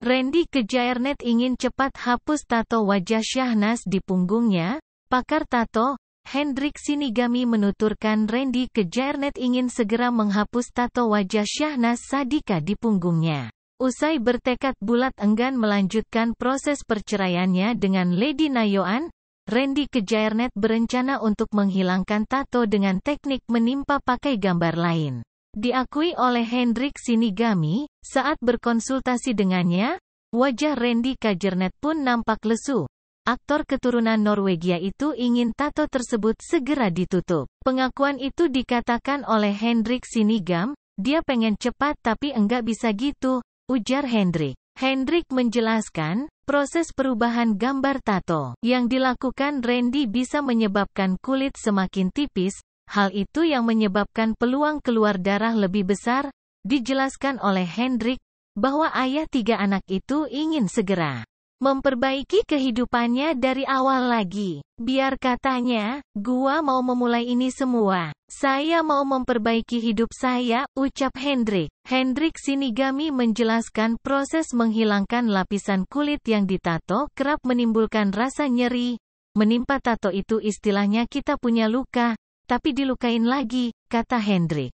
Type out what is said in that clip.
Randy Kejairnet ingin cepat hapus tato wajah Syahnas di punggungnya. Pakar tato, Hendrik Sinigami menuturkan Randy Kejairnet ingin segera menghapus tato wajah Syahnas Sadika di punggungnya. Usai bertekad bulat enggan melanjutkan proses perceraiannya dengan Lady Nayoan, Randy Kejairnet berencana untuk menghilangkan tato dengan teknik menimpa pakai gambar lain. Diakui oleh Hendrik Sinigami, saat berkonsultasi dengannya, wajah Randy Kajernet pun nampak lesu. Aktor keturunan Norwegia itu ingin tato tersebut segera ditutup. Pengakuan itu dikatakan oleh Hendrik Sinigam, dia pengen cepat tapi enggak bisa gitu, ujar Hendrik. Hendrik menjelaskan, proses perubahan gambar tato yang dilakukan Randy bisa menyebabkan kulit semakin tipis, Hal itu yang menyebabkan peluang keluar darah lebih besar, dijelaskan oleh Hendrik, bahwa ayah tiga anak itu ingin segera memperbaiki kehidupannya dari awal lagi. Biar katanya, gua mau memulai ini semua. Saya mau memperbaiki hidup saya, ucap Hendrik. Hendrik Sinigami menjelaskan proses menghilangkan lapisan kulit yang ditato kerap menimbulkan rasa nyeri. Menimpa tato itu istilahnya kita punya luka, tapi dilukain lagi, kata Hendrik.